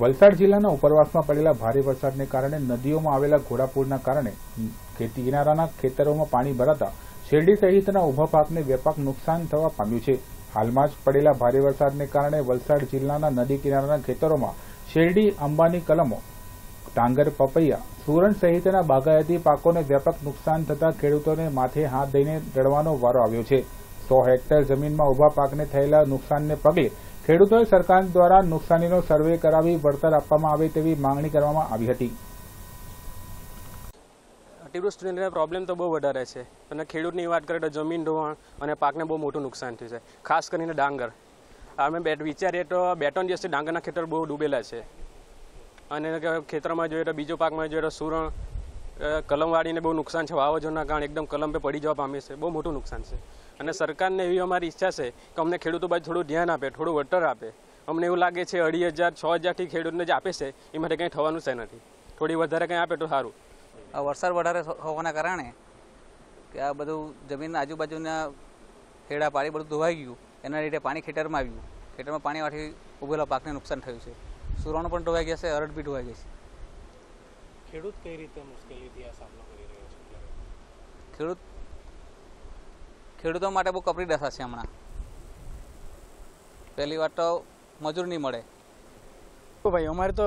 વલસાડ જિલ્લાના ઉપરવાસમાં પડેલા ભારે વરસાદને કારણે નદીઓમાં આવેલા ઘોડાપૂરના કારણે ખેતી કિનારાના ખેતરોમાં પાણી ભરાતા શેરડી સહિતના ઉભા પાકને વ્યાપક નુકસાન થવા પામ્યું છે હાલમાં જ પડેલા ભારે વરસાદને કારણે વલસાડ જિલ્લાના નદી કિનારાના ખેતરોમાં શેરડી અંબાની કલમો ડાંગર પપૈયા સુરણ સહિતના બાગાયતી પાકોને વ્યાપક નુકસાન થતા ખેડૂતોને માથે હાથ દઈને રડવાનો વારો આવ્યો છે સો હેક્ટર જમીનમાં ઉભા પાકને થયેલા નુકસાનને પગલે ખેડૂતોએ સરકાર દ્વારા નુકસાનીનો સર્વે કરાવી વળતર આપવામાં આવે તેવી માંગણી કરવામાં આવી હતી અતિવૃષ્ટિને પ્રોબ્લેમ તો બહુ વધારે છે અને ખેડૂતની વાત કરીએ તો જમીન ધોવાણ અને પાકને બહુ મોટું નુકસાન થયું છે ખાસ કરીને ડાંગર અમે બે વિચારીએ તો બે ત્રણ દિવસથી ડાંગરના ખેતર બહુ ડૂબેલા છે અને ખેતરમાં જોઈએ તો બીજો પાકમાં જોઈએ તો સુરણ કલમવાળીને બહુ નુકસાન છે વાવાઝોડાના કારણે એકદમ કલમ પે પડી જવા પામે છે બહુ મોટું નુકસાન છે અને સરકારને એવી અમારી ઈચ્છા છે કે અમને ખેડૂતો બાજુ થોડું ધ્યાન આપે થોડું વટર આપે અમને એવું લાગે છે અઢી હજાર છ હજારથી ખેડૂતને જે આપે છે એ માટે કંઈ થવાનું છે નથી થોડી વધારે કંઈ આપે તો સારું વરસાદ વધારે હોવાના કારણે કે આ બધું જમીન આજુબાજુના ખેડા પાણી બધું ધોવાઈ ગયું એના લીધે પાણી ખેતરમાં આવ્યું ખેતરમાં પાણી વાળી ઉભેલા પાકને નુકસાન થયું છે સુરણ પણ ધોવાઈ ગયા છે અરડ બી ધોવાઈ ગઈ છે ખેડૂત કઈ રીતે મુશ્કેલીથી આ સામનો કરી રહ્યો છે ખેડૂત ખેડૂતો માટે બહુ કપરી દશા છે હમણાં પહેલી વાત તો મજૂર નહીં મળે ભાઈ અમારે તો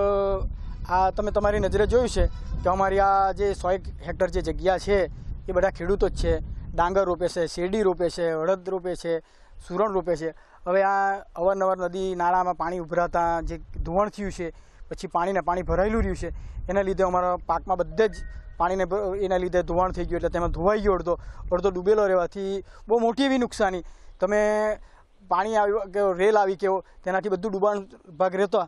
આ તમે તમારી નજરે જોયું છે કે અમારી આ જે સો હેક્ટર જે જગ્યા છે એ બધા ખેડૂતો જ છે ડાંગર રોપે છે શેરડી રોપે છે અડદ રોપે છે સુરણ રોપે છે હવે આ અવારનવાર નદી નાળામાં પાણી ઉભરાતા જે ધોવાણ થયું છે પછી પાણીને પાણી ભરાયેલું રહ્યું છે એના લીધે અમારા પાકમાં બધે જ પાણીને એના લીધે ધોવાણ થઈ ગયું એટલે તેમાં ધોવાઈ ગયો અડધો અડધો ડૂબેલો રહેવાથી બહુ મોટી એવી નુકસાની તમે પાણી આવ્યું કે રેલ આવી કેવો તેનાથી બધું ડૂબાણ ભાગ રહેતા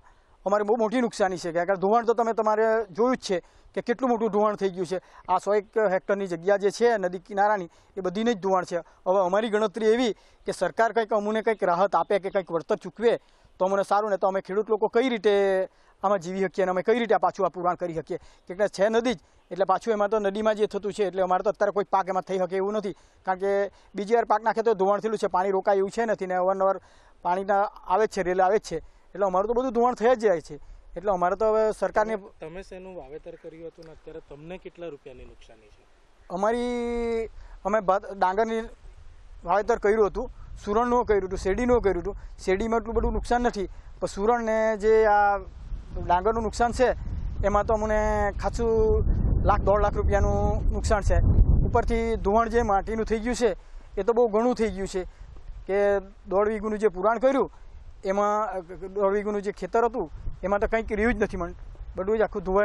અમારે બહુ મોટી નુકસાની છે કારણ કે ધોવાણ તો તમે તમારે જોયું જ છે કે કેટલું મોટું ધોવાણ થઈ ગયું છે આ સો એક હેક્ટરની જગ્યા જે છે નદી કિનારાની એ બધીને જ ધોવાણ છે હવે અમારી ગણતરી એવી કે સરકાર કંઈક અમને કંઈક રાહત આપે કે કંઈક વળતર ચૂકવે તો અમને સારું ને તો અમે ખેડૂત લોકો કઈ રીતે આમાં જીવી શકીએ અને અમે કઈ રીતે પાછું આ પુરાણ કરી શકીએ કે છે નદી જ એટલે પાછું એમાં તો નદીમાં જે થતું છે એટલે અમારે તો અત્યારે કોઈ પાક એમાં થઈ શકે એવું નથી કારણ કે બીજી વાર પાક નાખે તો ધોવાણ થયેલું છે પાણી રોકાય એવું છે નથી ને અવારનવાર પાણીના આવે જ છે રેલ આવે જ છે એટલે અમારું તો બધું ધોવાણ થઈ જ જાય છે એટલે અમારે તો હવે સરકારને તમે શેનું વાવેતર કર્યું હતું ને અત્યારે તમને કેટલા રૂપિયાની નુકસાની છે અમારી અમે ડાંગરની વાવેતર કર્યું હતું સુરણનું કર્યું હતું શેરડીનું કર્યું હતું શેરડીમાં એટલું બધું નુકસાન નથી પણ સુરણને જે આ ડાંગરનું નુકસાન છે એમાં તો અમને ખાસું લાખ દોઢ લાખ રૂપિયાનું નુકસાન છે ઉપરથી ધોવાણ જે માટીનું થઈ ગયું છે એ તો બહુ ઘણું થઈ ગયું છે કે દોઢ વીઘુનું જે પુરાણ કર્યું એમાં દોઢ વીઘુનું જે ખેતર હતું એમાં તો કંઈક રહ્યું જ નથી મળ બધું જ આખું ધોવાણ